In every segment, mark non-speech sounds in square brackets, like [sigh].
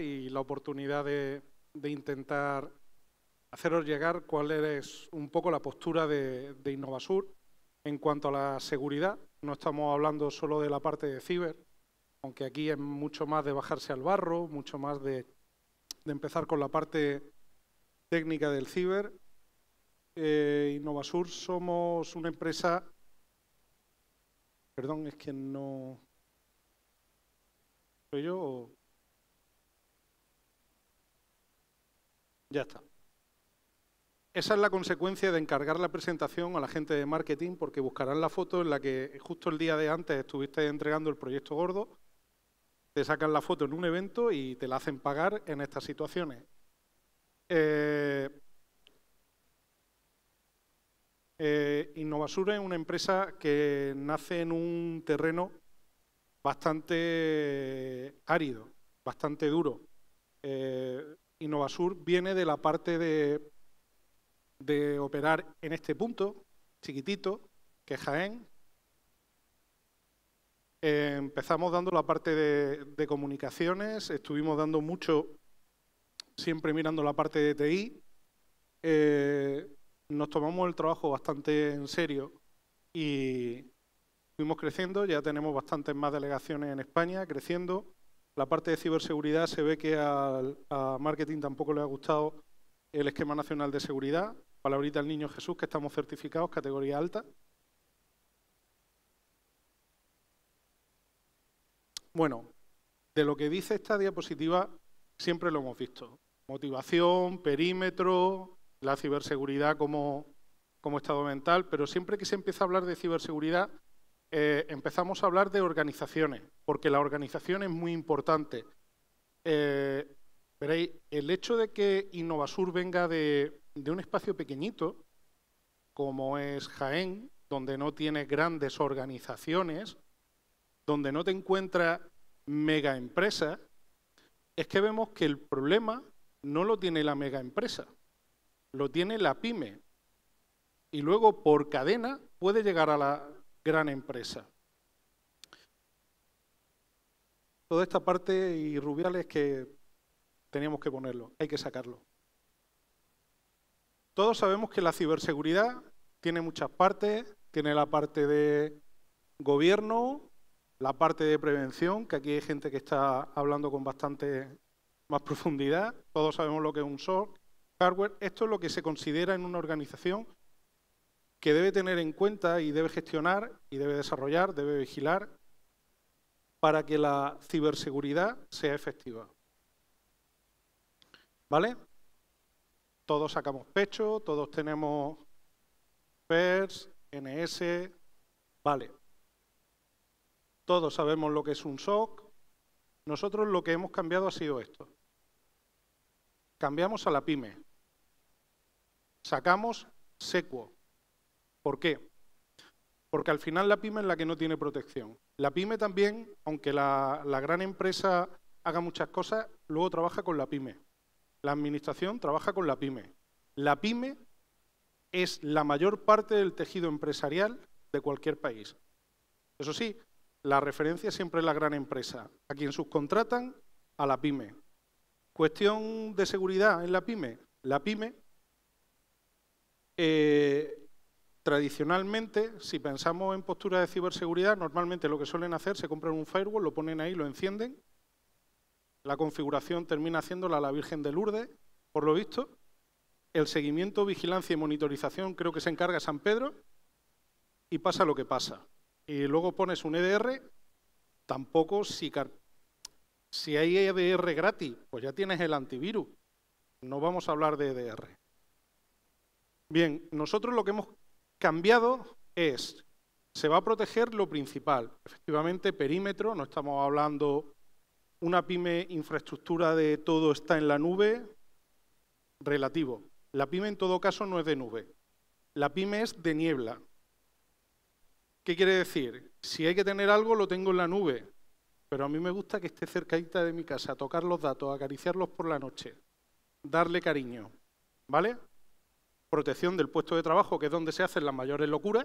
y la oportunidad de, intentar haceros llegar cuál es un poco la postura de, Innovasur en cuanto a la seguridad. No estamos hablando solo de la parte de ciber, aunque aquí es mucho más de bajarse al barro, mucho más de, empezar con la parte técnica del ciber. Eh, Innovasur somos una empresa... Perdón, es que no... ¿Soy yo Ya está. Esa es la consecuencia de encargar la presentación a la gente de marketing porque buscarán la foto en la que justo el día de antes estuviste entregando el proyecto gordo, te sacan la foto en un evento y te la hacen pagar en estas situaciones. Eh, eh, Innovasura es una empresa que nace en un terreno bastante eh, árido, bastante duro. Innovasur viene de la parte de, de operar en este punto, chiquitito, que es Jaén. empezamos dando la parte de, comunicaciones, estuvimos dando mucho, siempre mirando la parte de TI. Eh, nos tomamos el trabajo bastante en serio y fuimos creciendo, ya tenemos bastantes más delegaciones en España creciendo la parte de ciberseguridad se ve que al, marketing tampoco le ha gustado el esquema nacional de seguridad, palabrita al niño Jesús, que estamos certificados, categoría alta. Bueno, de lo que dice esta diapositiva siempre lo hemos visto. Motivación, perímetro, la ciberseguridad como estado mental, pero siempre que se empieza a hablar de ciberseguridad eh, empezamos a hablar de organizaciones, porque la organización es muy importante. Eh, veréis, el hecho de que Innovasur venga de, un espacio pequeñito, como es Jaén, donde no tiene grandes organizaciones, donde no te encuentra mega empresa, es que vemos que el problema no lo tiene la mega empresa, lo tiene la pyme. Y luego por cadena puede llegar a la, gran empresa. Toda esta parte y rubiales que teníamos que ponerlo, hay que sacarlo. Todos sabemos que la ciberseguridad tiene muchas partes, tiene la parte de gobierno, la parte de prevención, que aquí hay gente que está hablando con bastante más profundidad, todos sabemos lo que es un software, hardware, esto es lo que se considera en una organización que debe tener en cuenta y debe gestionar y debe desarrollar, debe vigilar para que la ciberseguridad sea efectiva. ¿Vale? Todos sacamos pecho, todos tenemos PERS, NS, e vale. Todos sabemos lo que es un SOC. Nosotros lo que hemos cambiado ha sido esto. Cambiamos a la PyME. Sacamos SECUO. ¿Por qué? Porque al final la pyme es la que no tiene protección. La pyme también, aunque la, gran empresa haga muchas cosas, luego trabaja con la pyme. La administración trabaja con la pyme. La pyme es la mayor parte del tejido empresarial de cualquier país. Eso sí, la referencia siempre es la gran empresa, a quien subcontratan a la pyme. Cuestión de seguridad en la pyme. La pyme eh, Tradicionalmente, si pensamos en posturas de ciberseguridad, normalmente lo que suelen hacer, se compran un firewall, lo ponen ahí, lo encienden. La configuración termina haciéndola la Virgen de Lourdes, por lo visto. El seguimiento, vigilancia y monitorización creo que se encarga San Pedro y pasa lo que pasa. Y luego pones un EDR, tampoco si, si hay EDR gratis, pues ya tienes el antivirus. No vamos a hablar de EDR. Bien, nosotros lo que hemos cambiado es, se va a proteger lo principal, efectivamente perímetro, no estamos hablando una pyme infraestructura de todo está en la nube, relativo. La pyme en todo caso no es de nube, la pyme es de niebla. ¿Qué quiere decir? Si hay que tener algo, lo tengo en la nube, pero a mí me gusta que esté cercadita de mi casa, tocar los datos, acariciarlos por la noche, darle cariño, ¿vale? protección del puesto de trabajo, que es donde se hacen las mayores locuras,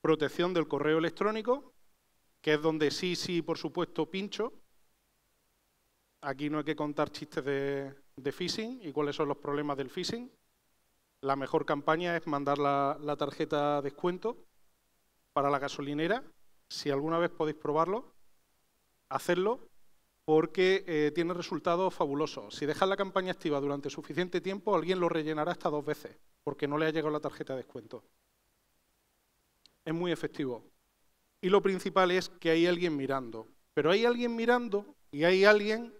protección del correo electrónico, que es donde sí, sí, por supuesto, pincho. Aquí no hay que contar chistes de, phishing y cuáles son los problemas del phishing. La mejor campaña es mandar la, la tarjeta descuento para la gasolinera. Si alguna vez podéis probarlo, hacerlo porque eh, tiene resultados fabulosos. Si dejas la campaña activa durante suficiente tiempo, alguien lo rellenará hasta dos veces, porque no le ha llegado la tarjeta de descuento. Es muy efectivo. Y lo principal es que hay alguien mirando. Pero hay alguien mirando y hay alguien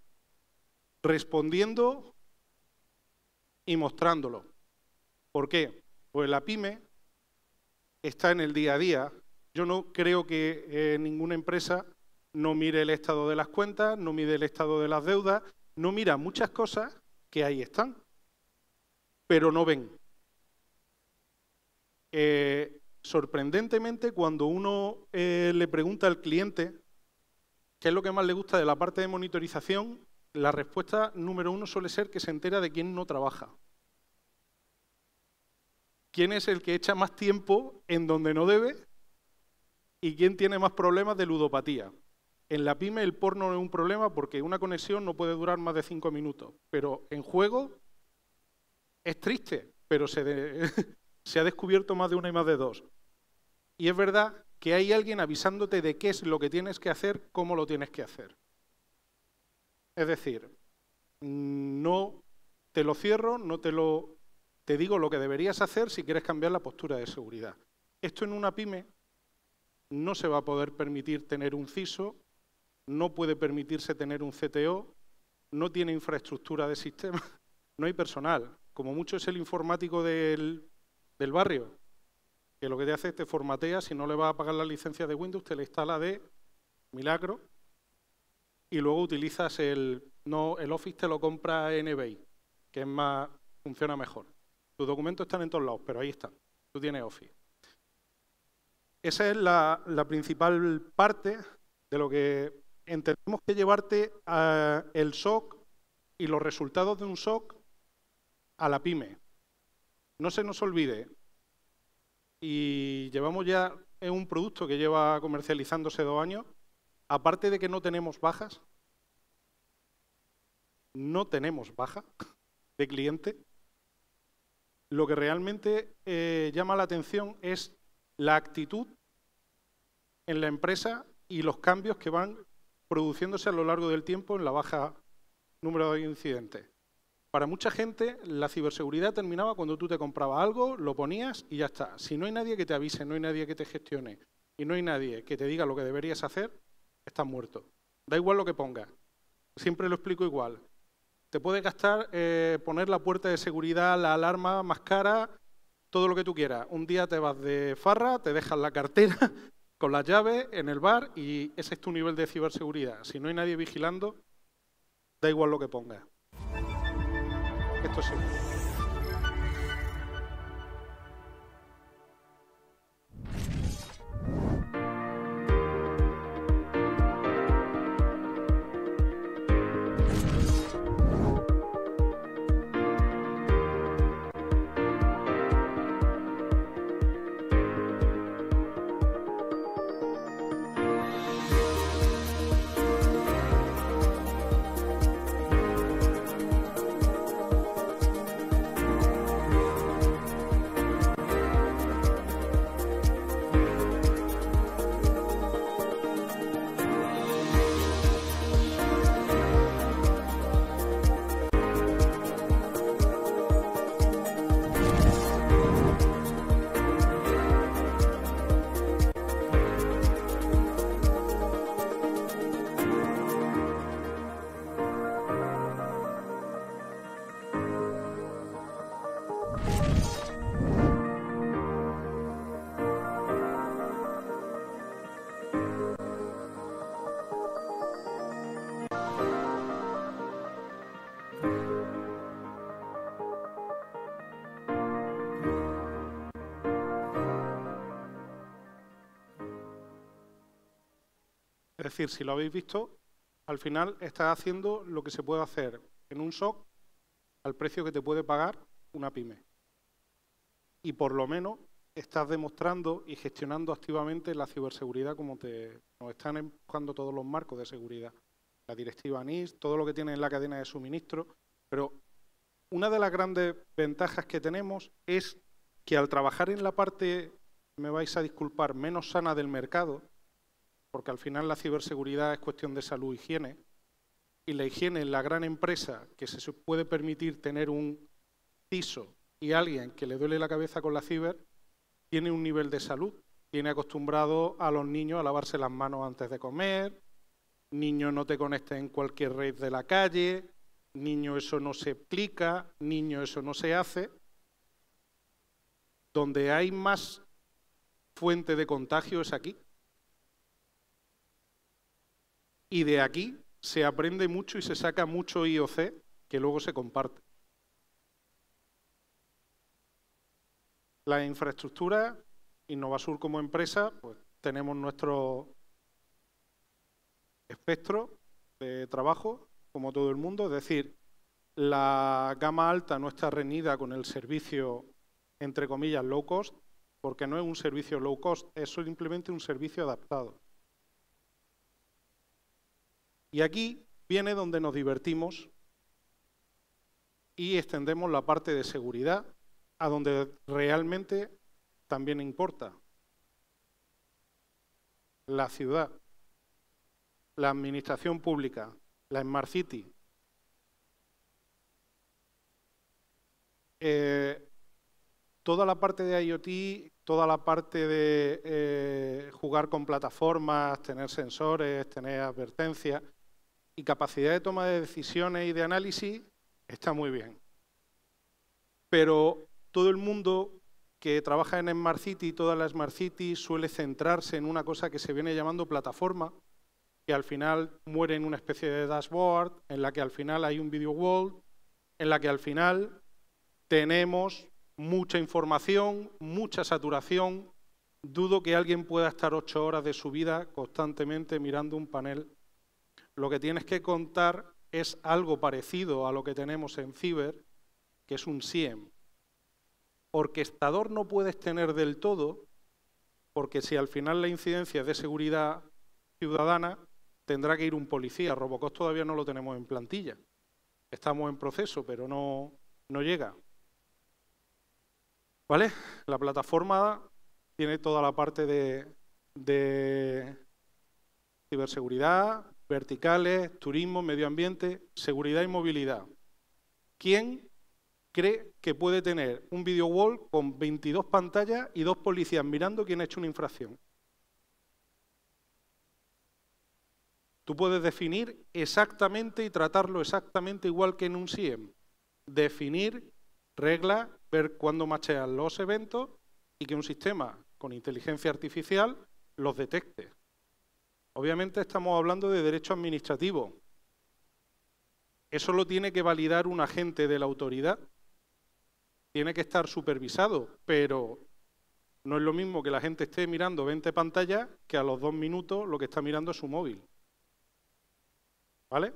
respondiendo y mostrándolo. ¿Por qué? Pues la pyme está en el día a día. Yo no creo que eh, ninguna empresa no mire el estado de las cuentas, no mire el estado de las deudas, no mira muchas cosas que ahí están, pero no ven. Eh, sorprendentemente, cuando uno eh, le pregunta al cliente qué es lo que más le gusta de la parte de monitorización, la respuesta número uno suele ser que se entera de quién no trabaja. ¿Quién es el que echa más tiempo en donde no debe? ¿Y quién tiene más problemas de ludopatía? En la pyme el porno no es un problema porque una conexión no puede durar más de cinco minutos, pero en juego es triste, pero [laughs] se, ha descubierto más de una y más de dos. Y es verdad que hay alguien avisándote de qué es lo que tienes que hacer, cómo lo tienes que hacer. Es decir, no te lo cierro, no te lo te digo lo que deberías hacer si quieres cambiar la postura de seguridad. Esto en una pyme no se va a poder permitir tener un CISO no puede permitirse tener un CTO, no tiene infraestructura de sistema, [laughs] no hay personal. Como mucho es el informático del, barrio, que lo que te hace es te formatea, si no le va a pagar la licencia de Windows, te la instala de milagro y luego utilizas el, no, el Office, te lo compra en que es más, funciona mejor. Tus documentos están en todos lados, pero ahí están. Tú tienes Office. Esa es la, la principal parte de lo que entendemos que llevarte a el SOC y los resultados de un SOC a la pyme. No se nos olvide. Y llevamos ya un producto que lleva comercializándose dos años. Aparte de que no tenemos bajas, no tenemos baja de cliente. Lo que realmente eh, llama la atención es la actitud en la empresa y los cambios que van produciéndose a lo largo del tiempo en la baja número de incidentes. Para mucha gente, la ciberseguridad terminaba cuando tú te comprabas algo, lo ponías y ya está. Si no hay nadie que te avise, no hay nadie que te gestione y no hay nadie que te diga lo que deberías hacer, estás muerto. Da igual lo que pongas. Siempre lo explico igual. Te puede gastar eh, poner la puerta de seguridad, la alarma más cara, todo lo que tú quieras. Un día te vas de farra, te dejas la cartera, con la llave, en el bar y ese es tu nivel de ciberseguridad. Si no hay nadie vigilando, da igual lo que pongas. Esto es decir, si lo habéis visto, al final estás haciendo lo que se puede hacer en un SOC al precio que te puede pagar una pyme. Y por lo menos estás demostrando y gestionando activamente la ciberseguridad como te nos están empujando todos los marcos de seguridad. La directiva NIS, todo lo que tiene en la cadena de suministro. Pero una de las grandes ventajas que tenemos es que al trabajar en la parte, me vais a disculpar, menos sana del mercado, porque al final la ciberseguridad es cuestión de salud y higiene, y la higiene en la gran empresa que se puede permitir tener un piso y alguien que le duele la cabeza con la ciber, tiene un nivel de salud. Tiene acostumbrado a los niños a lavarse las manos antes de comer, niño no te conectes en cualquier red de la calle, niño eso no se explica, niño eso no se hace. Donde hay más fuente de contagio es aquí. Y de aquí se aprende mucho y se saca mucho IOC que luego se comparte. La infraestructura, Innovasur como empresa, pues tenemos nuestro espectro de trabajo, como todo el mundo, es decir, la gama alta no está reñida con el servicio, entre comillas, low cost, porque no es un servicio low cost, es simplemente un servicio adaptado. Y aquí viene donde nos divertimos y extendemos la parte de seguridad a donde realmente también importa. La ciudad, la administración pública, la Smart City. Eh, toda la parte de IoT, toda la parte de eh, jugar con plataformas, tener sensores, tener advertencias, y capacidad de toma de decisiones y de análisis está muy bien. Pero todo el mundo que trabaja en Smart City, toda la Smart City suele centrarse en una cosa que se viene llamando plataforma, que al final muere en una especie de dashboard, en la que al final hay un video wall, en la que al final tenemos mucha información, mucha saturación. Dudo que alguien pueda estar ocho horas de su vida constantemente mirando un panel lo que tienes que contar es algo parecido a lo que tenemos en Ciber, que es un SIEM. Orquestador no puedes tener del todo, porque si al final la incidencia es de seguridad ciudadana, tendrá que ir un policía. Robocost todavía no lo tenemos en plantilla. Estamos en proceso, pero no, llega. ¿Vale? La plataforma tiene toda la parte de ciberseguridad, verticales, turismo, medio ambiente, seguridad y movilidad. ¿Quién cree que puede tener un video wall con 22 pantallas y dos policías mirando quién ha hecho una infracción? Tú puedes definir exactamente y tratarlo exactamente igual que en un CIEM Definir reglas, ver cuándo machean los eventos y que un sistema con inteligencia artificial los detecte. Obviamente estamos hablando de derecho administrativo. Eso lo tiene que validar un agente de la autoridad. Tiene que estar supervisado, pero no es lo mismo que la gente esté mirando 20 pantallas que a los dos minutos lo que está mirando es su móvil. ¿Vale?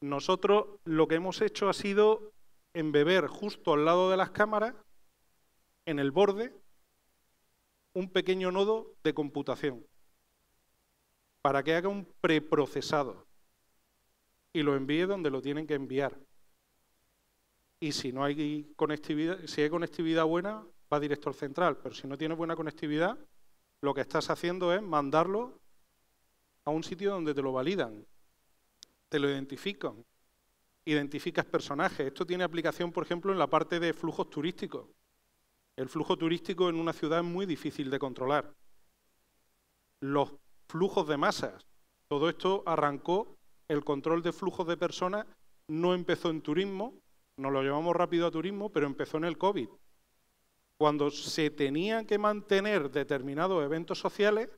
Nosotros lo que hemos hecho ha sido embeber justo al lado de las cámaras, en el borde, un pequeño nodo de computación para que haga un preprocesado y lo envíe donde lo tienen que enviar. Y si no hay conectividad, si hay conectividad buena, va directo al central, pero si no tienes buena conectividad, lo que estás haciendo es mandarlo a un sitio donde te lo validan, te lo identifican, identificas personajes. Esto tiene aplicación, por ejemplo, en la parte de flujos turísticos. El flujo turístico en una ciudad es muy difícil de controlar. Los flujos de masas. Todo esto arrancó, el control de flujos de personas no empezó en turismo, nos lo llevamos rápido a turismo, pero empezó en el COVID. Cuando se tenían que mantener determinados eventos sociales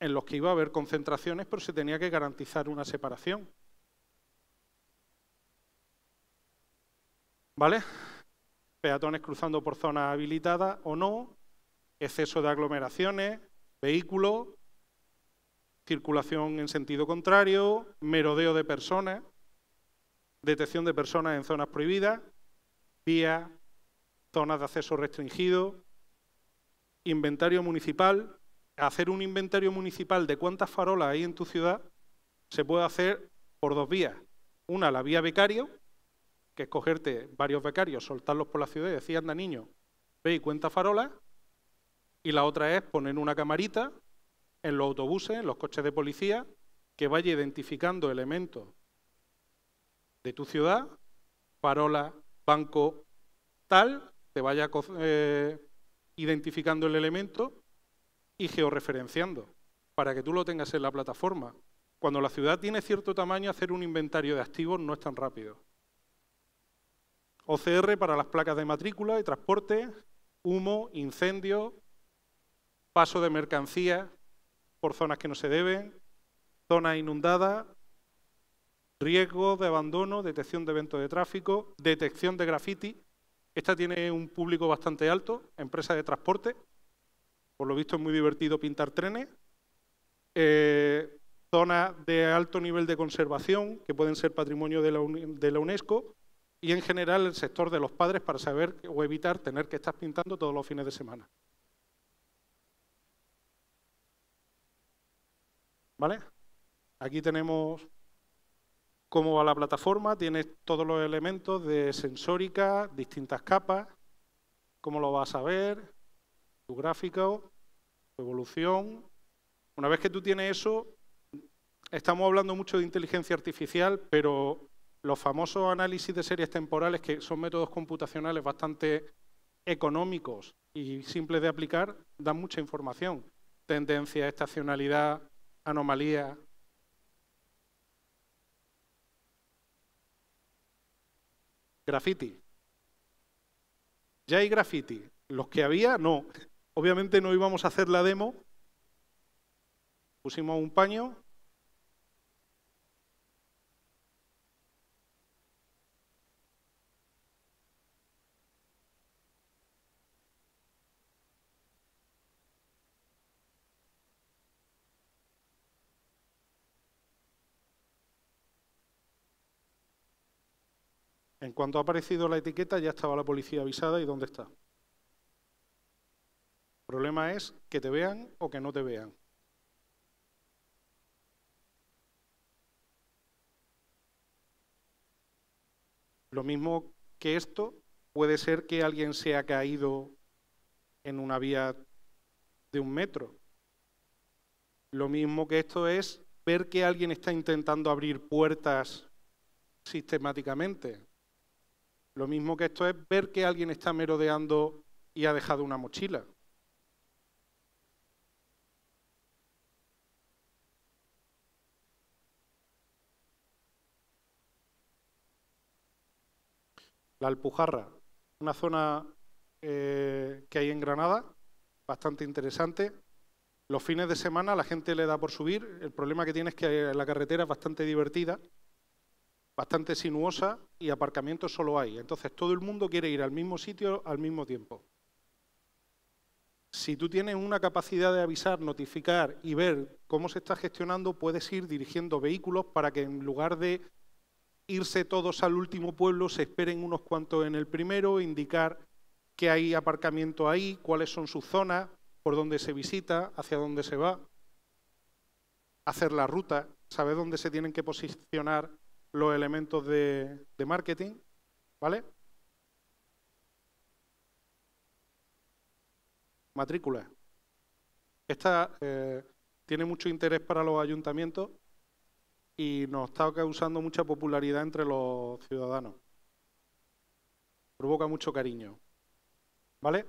en los que iba a haber concentraciones, pero pues se tenía que garantizar una separación. ¿Vale? peatones cruzando por zonas habilitadas o no, exceso de aglomeraciones, vehículos, circulación en sentido contrario, merodeo de personas, detección de personas en zonas prohibidas, vías, zonas de acceso restringido, inventario municipal. Hacer un inventario municipal de cuántas farolas hay en tu ciudad se puede hacer por dos vías. Una, la vía becario, que es cogerte varios becarios, soltarlos por la ciudad y decir, anda niño, ve y cuenta farolas, y la otra es poner una camarita en los autobuses, en los coches de policía, que vaya identificando elementos de tu ciudad, farola, banco, tal, te vaya eh, identificando el elemento y georreferenciando, para que tú lo tengas en la plataforma. Cuando la ciudad tiene cierto tamaño, hacer un inventario de activos no es tan rápido. OCR para las placas de matrícula y transporte, humo, incendio, paso de mercancías por zonas que no se deben, zonas inundadas, riesgo de abandono, detección de eventos de tráfico, detección de graffiti. Esta tiene un público bastante alto, empresa de transporte. Por lo visto es muy divertido pintar trenes. Eh, zonas de alto nivel de conservación, que pueden ser patrimonio de la UNESCO y en general el sector de los padres para saber o evitar tener que estar pintando todos los fines de semana. ¿Vale? Aquí tenemos cómo va la plataforma, tiene todos los elementos de sensórica, distintas capas, cómo lo vas a ver, tu gráfico, tu evolución. Una vez que tú tienes eso, estamos hablando mucho de inteligencia artificial, pero los famosos análisis de series temporales, que son métodos computacionales bastante económicos y simples de aplicar, dan mucha información. Tendencia, estacionalidad, anomalía. Graffiti. Ya hay graffiti. Los que había, no. Obviamente no íbamos a hacer la demo. Pusimos un paño, En cuanto ha aparecido la etiqueta, ya estaba la policía avisada y dónde está. El problema es que te vean o que no te vean. Lo mismo que esto, puede ser que alguien se ha caído en una vía de un metro. Lo mismo que esto es ver que alguien está intentando abrir puertas sistemáticamente. Lo mismo que esto es ver que alguien está merodeando y ha dejado una mochila. La Alpujarra, una zona eh, que hay en Granada, bastante interesante. Los fines de semana la gente le da por subir, el problema que tiene es que la carretera es bastante divertida, bastante sinuosa y aparcamiento solo hay. Entonces todo el mundo quiere ir al mismo sitio al mismo tiempo. Si tú tienes una capacidad de avisar, notificar y ver cómo se está gestionando, puedes ir dirigiendo vehículos para que en lugar de irse todos al último pueblo, se esperen unos cuantos en el primero, indicar que hay aparcamiento ahí, cuáles son sus zonas, por dónde se visita, hacia dónde se va, hacer la ruta, saber dónde se tienen que posicionar los elementos de, marketing, ¿vale? Matrícula. Esta eh, tiene mucho interés para los ayuntamientos y nos está causando mucha popularidad entre los ciudadanos. Provoca mucho cariño. ¿Vale?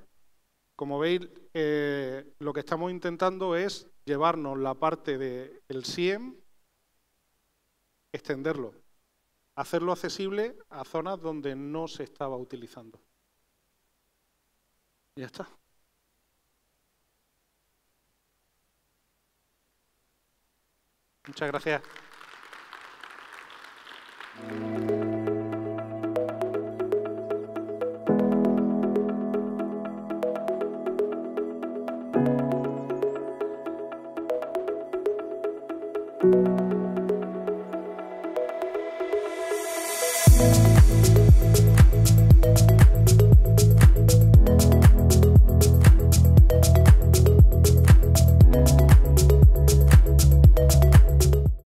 Como veis, eh, lo que estamos intentando es llevarnos la parte del el SIEM, extenderlo hacerlo accesible a zonas donde no se estaba utilizando. Ya está. Muchas gracias.